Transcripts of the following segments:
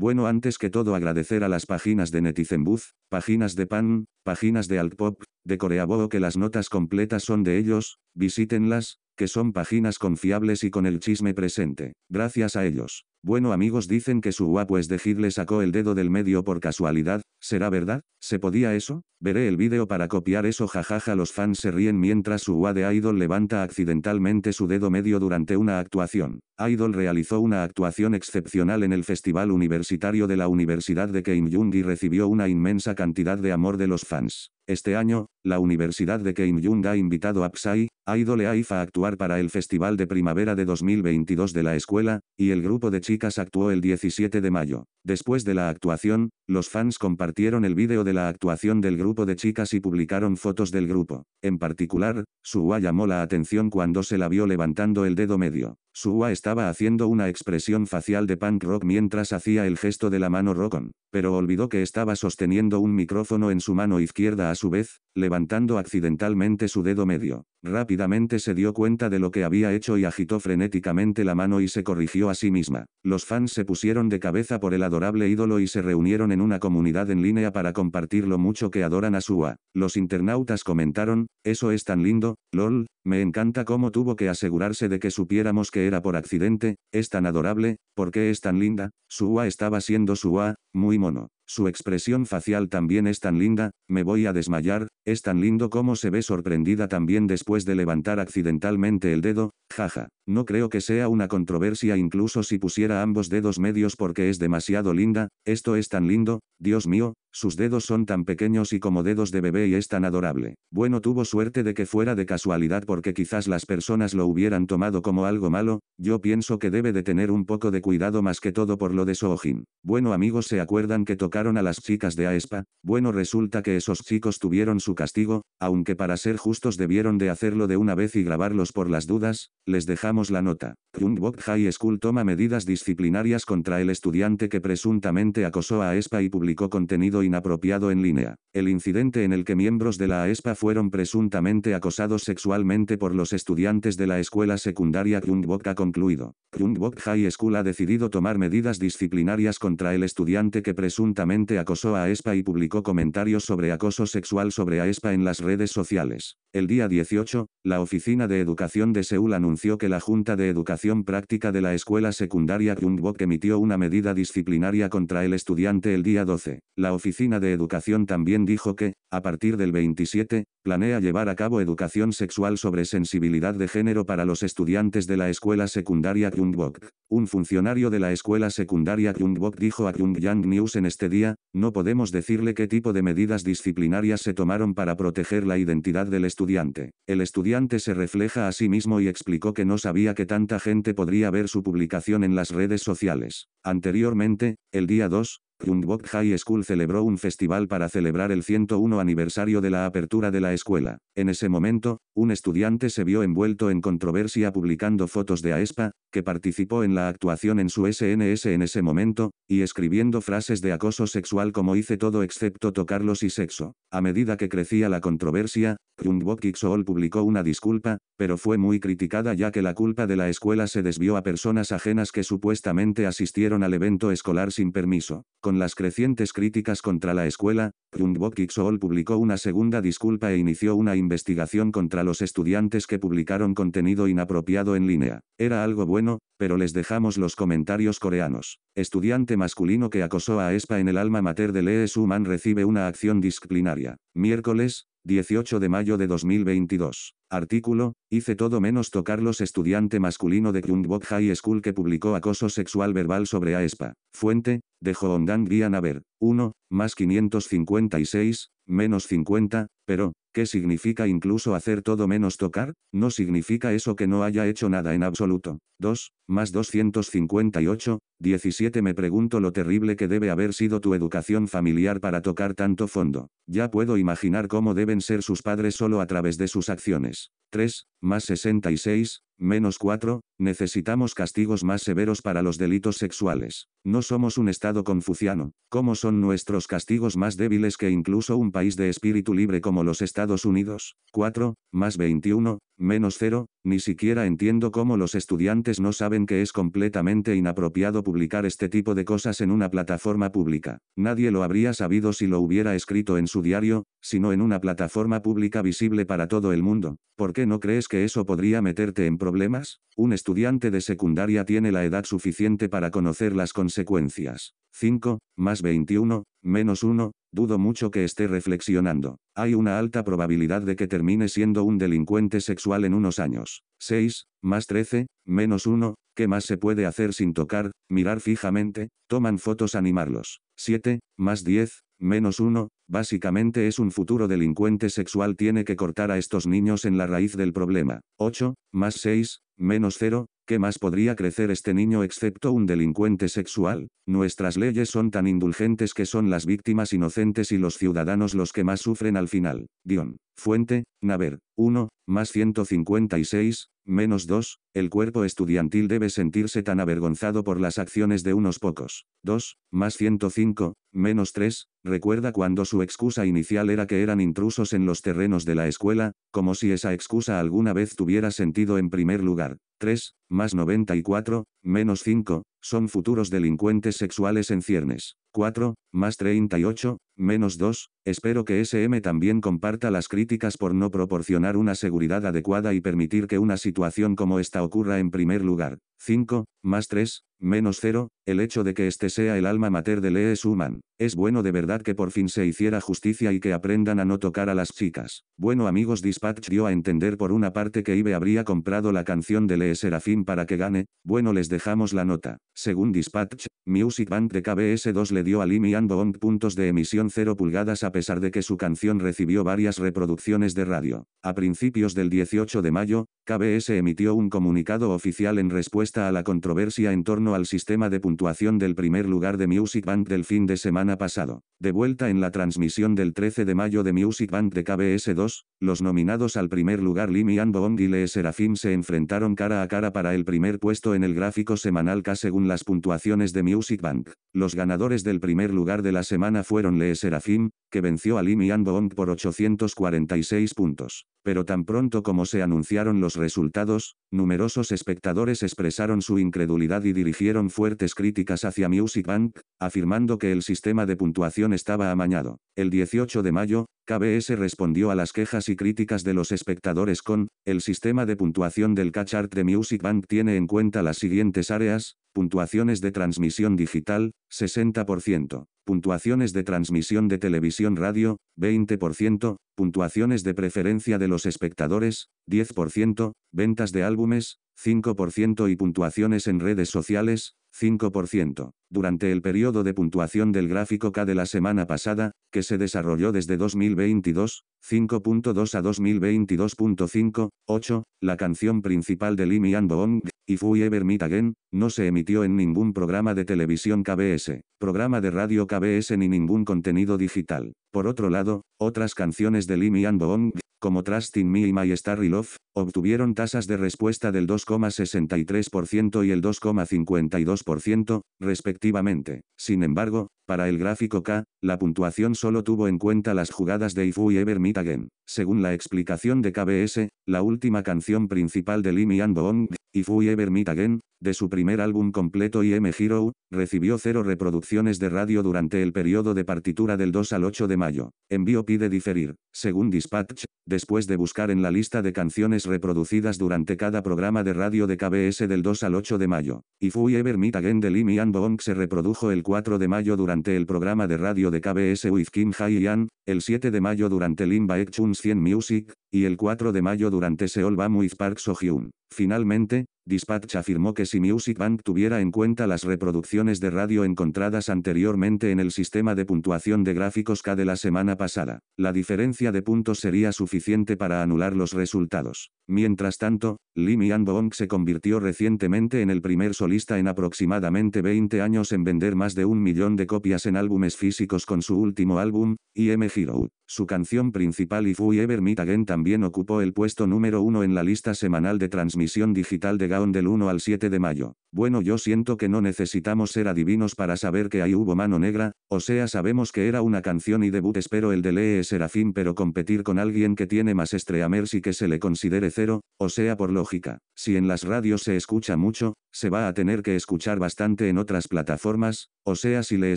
Bueno antes que todo agradecer a las páginas de Netizenbuzz, páginas de Pan, páginas de Altpop, de coreaboo que las notas completas son de ellos, visítenlas, que son páginas confiables y con el chisme presente. Gracias a ellos. Bueno amigos dicen que su guapo de hit le sacó el dedo del medio por casualidad, ¿será verdad? ¿Se podía eso? Veré el vídeo para copiar eso jajaja los fans se ríen mientras su de Idol levanta accidentalmente su dedo medio durante una actuación. Idol realizó una actuación excepcional en el Festival Universitario de la Universidad de Jung y recibió una inmensa cantidad de amor de los fans. Este año, la Universidad de Keimyung ha invitado a Psy, Idol e a actuar para el Festival de Primavera de 2022 de la escuela, y el grupo de chicas actuó el 17 de mayo. Después de la actuación, los fans compartieron el vídeo de la actuación del grupo de chicas y publicaron fotos del grupo. En particular, Suwa llamó la atención cuando se la vio levantando el dedo medio. Suwa estaba haciendo una expresión facial de punk rock mientras hacía el gesto de la mano rockon, pero olvidó que estaba sosteniendo un micrófono en su mano izquierda a su vez, levantando accidentalmente su dedo medio. Rápidamente se dio cuenta de lo que había hecho y agitó frenéticamente la mano y se corrigió a sí misma. Los fans se pusieron de cabeza por el adorable ídolo y se reunieron en una comunidad en línea para compartir lo mucho que adoran a Sua. Los internautas comentaron, eso es tan lindo, lol, me encanta cómo tuvo que asegurarse de que supiéramos que era por accidente, es tan adorable, ¿por qué es tan linda? Sua estaba siendo Sua, muy mono. Su expresión facial también es tan linda, me voy a desmayar, es tan lindo como se ve sorprendida también después de levantar accidentalmente el dedo, jaja. No creo que sea una controversia incluso si pusiera ambos dedos medios porque es demasiado linda, esto es tan lindo, Dios mío, sus dedos son tan pequeños y como dedos de bebé y es tan adorable. Bueno tuvo suerte de que fuera de casualidad porque quizás las personas lo hubieran tomado como algo malo, yo pienso que debe de tener un poco de cuidado más que todo por lo de Soojin. Bueno amigos se acuerdan que tocaron a las chicas de Aespa, bueno resulta que esos chicos tuvieron su castigo, aunque para ser justos debieron de hacerlo de una vez y grabarlos por las dudas, les dejamos la nota. Jungbok High School toma medidas disciplinarias contra el estudiante que presuntamente acosó a AESPA y publicó contenido inapropiado en línea. El incidente en el que miembros de la AESPA fueron presuntamente acosados sexualmente por los estudiantes de la escuela secundaria Jungbok ha concluido. Jungbok High School ha decidido tomar medidas disciplinarias contra el estudiante que presuntamente acosó a AESPA y publicó comentarios sobre acoso sexual sobre AESPA en las redes sociales. El día 18, la Oficina de Educación de Seúl anunció que la Junta de Educación Práctica de la Escuela Secundaria Bok emitió una medida disciplinaria contra el estudiante el día 12. La Oficina de Educación también dijo que, a partir del 27, planea llevar a cabo educación sexual sobre sensibilidad de género para los estudiantes de la Escuela Secundaria Bok. Un funcionario de la Escuela Secundaria Bok dijo a Yang News en este día, no podemos decirle qué tipo de medidas disciplinarias se tomaron para proteger la identidad del estudiante estudiante. El estudiante se refleja a sí mismo y explicó que no sabía que tanta gente podría ver su publicación en las redes sociales. Anteriormente, el día 2, Jungbok High School celebró un festival para celebrar el 101 aniversario de la apertura de la escuela. En ese momento, un estudiante se vio envuelto en controversia publicando fotos de Aespa, que participó en la actuación en su SNS en ese momento, y escribiendo frases de acoso sexual como hice todo excepto tocarlos y sexo. A medida que crecía la controversia, High School publicó una disculpa, pero fue muy criticada ya que la culpa de la escuela se desvió a personas ajenas que supuestamente asistieron al evento escolar sin permiso. Con las crecientes críticas contra la escuela, Prungbok School publicó una segunda disculpa e inició una investigación contra los estudiantes que publicaron contenido inapropiado en línea. Era algo bueno, pero les dejamos los comentarios coreanos. Estudiante masculino que acosó a ESPA en el alma mater de Lee Suman recibe una acción disciplinaria. Miércoles, 18 de mayo de 2022. Artículo, hice todo menos tocar los estudiante masculino de Krungbok High School que publicó acoso sexual verbal sobre AESPA. Fuente, de Joondan Grian a ver, 1, más 556, menos 50, pero, ¿qué significa incluso hacer todo menos tocar? No significa eso que no haya hecho nada en absoluto. 2, más 258, 17 me pregunto lo terrible que debe haber sido tu educación familiar para tocar tanto fondo. Ya puedo imaginar cómo deben ser sus padres solo a través de sus acciones. 3, más 66, Menos 4, necesitamos castigos más severos para los delitos sexuales. No somos un Estado confuciano. ¿Cómo son nuestros castigos más débiles que incluso un país de espíritu libre como los Estados Unidos? 4, más 21, menos cero, ni siquiera entiendo cómo los estudiantes no saben que es completamente inapropiado publicar este tipo de cosas en una plataforma pública. Nadie lo habría sabido si lo hubiera escrito en su diario, sino en una plataforma pública visible para todo el mundo. ¿Por qué no crees que eso podría meterte en problemas? Un estudiante de secundaria tiene la edad suficiente para conocer las consecuencias. 5, más 21, menos 1, Dudo mucho que esté reflexionando. Hay una alta probabilidad de que termine siendo un delincuente sexual en unos años. 6, más 13, menos 1, ¿qué más se puede hacer sin tocar, mirar fijamente, toman fotos animarlos? 7, más 10, menos 1, básicamente es un futuro delincuente sexual tiene que cortar a estos niños en la raíz del problema. 8, más 6, menos 0, ¿Qué más podría crecer este niño excepto un delincuente sexual? Nuestras leyes son tan indulgentes que son las víctimas inocentes y los ciudadanos los que más sufren al final. Dion. Fuente, Naver. 1, más 156, menos 2, el cuerpo estudiantil debe sentirse tan avergonzado por las acciones de unos pocos. 2, más 105, menos 3, Recuerda cuando su excusa inicial era que eran intrusos en los terrenos de la escuela, como si esa excusa alguna vez tuviera sentido en primer lugar. 3, más 94, menos 5, son futuros delincuentes sexuales en ciernes. 4, más 38, menos 2, espero que SM también comparta las críticas por no proporcionar una seguridad adecuada y permitir que una situación como esta ocurra en primer lugar. 5, más 3, menos 0, el hecho de que este sea el alma mater de Lee Suman. Es bueno de verdad que por fin se hiciera justicia y que aprendan a no tocar a las chicas. Bueno amigos Dispatch dio a entender por una parte que Ibe habría comprado la canción de Lee Serafín para que gane, bueno les dejamos la nota. Según Dispatch, Music Band de KBS 2 le dio a Limi and Bond puntos de emisión 0 pulgadas a pesar de que su canción recibió varias reproducciones de radio. A principios del 18 de mayo, KBS emitió un comunicado oficial en respuesta a la controversia en torno al sistema de puntuación del primer lugar de Music Bank del fin de semana pasado. De vuelta en la transmisión del 13 de mayo de Music Bank de KBS 2, los nominados al primer lugar Limi and Bond y lee Serafim se enfrentaron cara a cara para el primer puesto en el gráfico semanal K según las puntuaciones de Music Bank. Los ganadores de el primer lugar de la semana fueron Lee Serafim, que venció a Lim Yan por 846 puntos. Pero tan pronto como se anunciaron los resultados, numerosos espectadores expresaron su incredulidad y dirigieron fuertes críticas hacia Music Bank, afirmando que el sistema de puntuación estaba amañado. El 18 de mayo, KBS respondió a las quejas y críticas de los espectadores con, el sistema de puntuación del Catch de Music Bank tiene en cuenta las siguientes áreas, Puntuaciones de transmisión digital, 60%. Puntuaciones de transmisión de televisión radio, 20%. Puntuaciones de preferencia de los espectadores, 10%. Ventas de álbumes, 5% y puntuaciones en redes sociales, 5% durante el periodo de puntuación del gráfico K de la semana pasada, que se desarrolló desde 2022, 5.2 a 2022.5, 8, la canción principal de Lee and Boong, If We Ever Meet Again, no se emitió en ningún programa de televisión KBS, programa de radio KBS ni ningún contenido digital. Por otro lado, otras canciones de Lee and Boong, como Trust in Me y My Starry Love, obtuvieron tasas de respuesta del 2,63% y el 2,52%, respectivamente Efectivamente. Sin embargo, para el gráfico K, la puntuación solo tuvo en cuenta las jugadas de If We Ever Meet Again. Según la explicación de KBS, la última canción principal de Lee and Ong. If We Ever Meet Again, de su primer álbum completo IM Hero, recibió cero reproducciones de radio durante el periodo de partitura del 2 al 8 de mayo. Envío pide diferir, según Dispatch, después de buscar en la lista de canciones reproducidas durante cada programa de radio de KBS del 2 al 8 de mayo. If We Ever Meet Again de Lim Bong se reprodujo el 4 de mayo durante el programa de radio de KBS With Kim Yan, el 7 de mayo durante Limbaek Chun's 100 Music, y el 4 de mayo durante Seoul Bamuiz Park Sohyun. Finalmente, Dispatch afirmó que si Music Bank tuviera en cuenta las reproducciones de radio encontradas anteriormente en el sistema de puntuación de gráficos K de la semana pasada, la diferencia de puntos sería suficiente para anular los resultados. Mientras tanto, Lim Yan Bong se convirtió recientemente en el primer solista en aproximadamente 20 años en vender más de un millón de copias en álbumes físicos con su último álbum, IM Hero. Su canción principal If We Ever Meet Again también ocupó el puesto número uno en la lista semanal de transmisión digital de Gaon del 1 al 7 de mayo. Bueno yo siento que no necesitamos ser adivinos para saber que ahí hubo mano negra, o sea sabemos que era una canción y debut espero el de Lee Serafín pero competir con alguien que tiene más estreamers y que se le considere cero, o sea por lógica. Si en las radios se escucha mucho, se va a tener que escuchar bastante en otras plataformas, o sea si Lee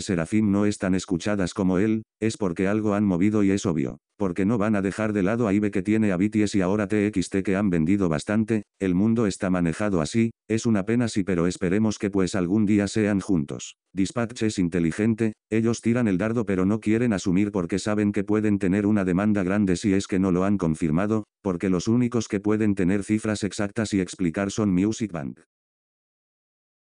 Serafín no es tan escuchadas como él, es porque algo han movido y es obvio, porque no van a dejar de lado a IBE que tiene a BTS y ahora TXT que han vendido bastante, el mundo está manejado así, es una pena sí pero esperemos que pues algún día sean juntos. Dispatch es inteligente, ellos tiran el dardo pero no quieren asumir porque saben que pueden tener una demanda grande si es que no lo han confirmado, porque los únicos que pueden tener cifras exactas y explicar son Music Bank.